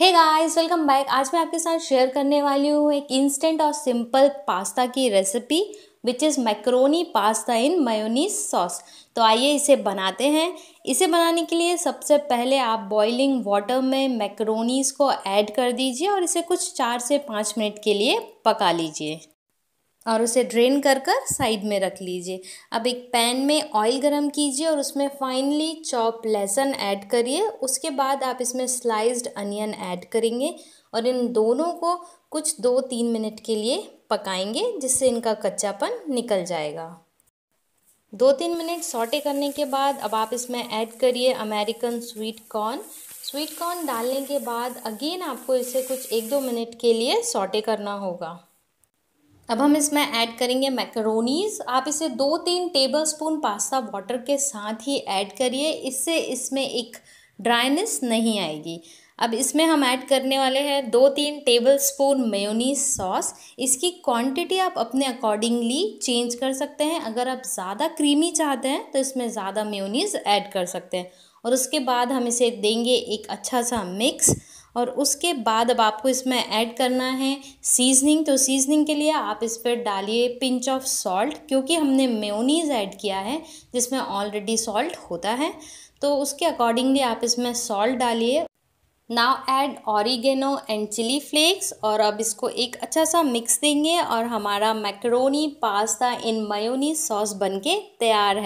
hey guys welcome back आज मैं आपके साथ शेयर करने वाली हूँ एक इंस्टेंट और सिंपल पास्ता की recipe which is macaroni pasta in mayonnaise sauce तो आइए इसे बनाते हैं इसे बनाने के लिए सबसे पहले आप बॉइलिंग वाटर में मैक्रोनीस को ऐड कर दीजिए और इसे कुछ चार से पाँच मिनट के लिए पका लीजिए और उसे ड्रेन कर कर साइड में रख लीजिए अब एक पैन में ऑयल गरम कीजिए और उसमें फाइनली चॉप लहसुन ऐड करिए उसके बाद आप इसमें स्लाइस्ड अनियन ऐड करेंगे और इन दोनों को कुछ दो तीन मिनट के लिए पकाएंगे जिससे इनका कच्चापन निकल जाएगा दो तीन मिनट सॉटे करने के बाद अब आप इसमें ऐड करिए American sweet corn sweet corn डालने के बाद अगेन आपको इसे कुछ एक दो मिनट के लिए सॉटे करना होगा अब हम इसमें ऐड करेंगे मैकरोनीज आप इसे दो तीन टेबल स्पून पास्ता वाटर के साथ ही ऐड करिए इससे इसमें एक ड्राइनेस नहीं आएगी अब इसमें हम ऐड करने वाले हैं दो तीन टेबल स्पून मेयोनीज सॉस इसकी क्वांटिटी आप अपने अकॉर्डिंगली चेंज कर सकते हैं अगर आप ज़्यादा क्रीमी चाहते हैं तो इसमें ज़्यादा मेयोनीज ऐड कर सकते हैं और उसके बाद हम इसे देंगे एक अच्छा सा मिक्स और उसके बाद अब आपको इसमें ऐड करना है सीजनिंग तो सीजनिंग के लिए आप इस पर डालिए पिंच ऑफ सॉल्ट क्योंकि हमने मेयोनीज ऐड किया है जिसमें ऑलरेडी सॉल्ट होता है तो उसके अकॉर्डिंगली आप इसमें सॉल्ट डालिए now add oregano and chili flakes और अब इसको एक अच्छा सा मिक्स देंगे और हमारा macaroni pasta in mayonnaise sauce बनके तैयार है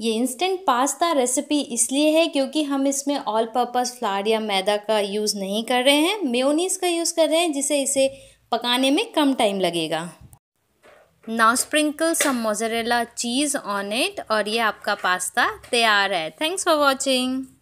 ये इंस्टेंट पास्ता रेसिपी इसलिए है क्योंकि हम इसमें ऑल पर्पज़ फ्लार या मैदा का यूज़ नहीं कर रहे हैं मेोनीस का यूज़ कर रहे हैं जिसे इसे पकाने में कम टाइम लगेगा now sprinkle some mozzarella cheese on it और ये आपका पास्ता तैयार है थैंक्स फॉर वॉचिंग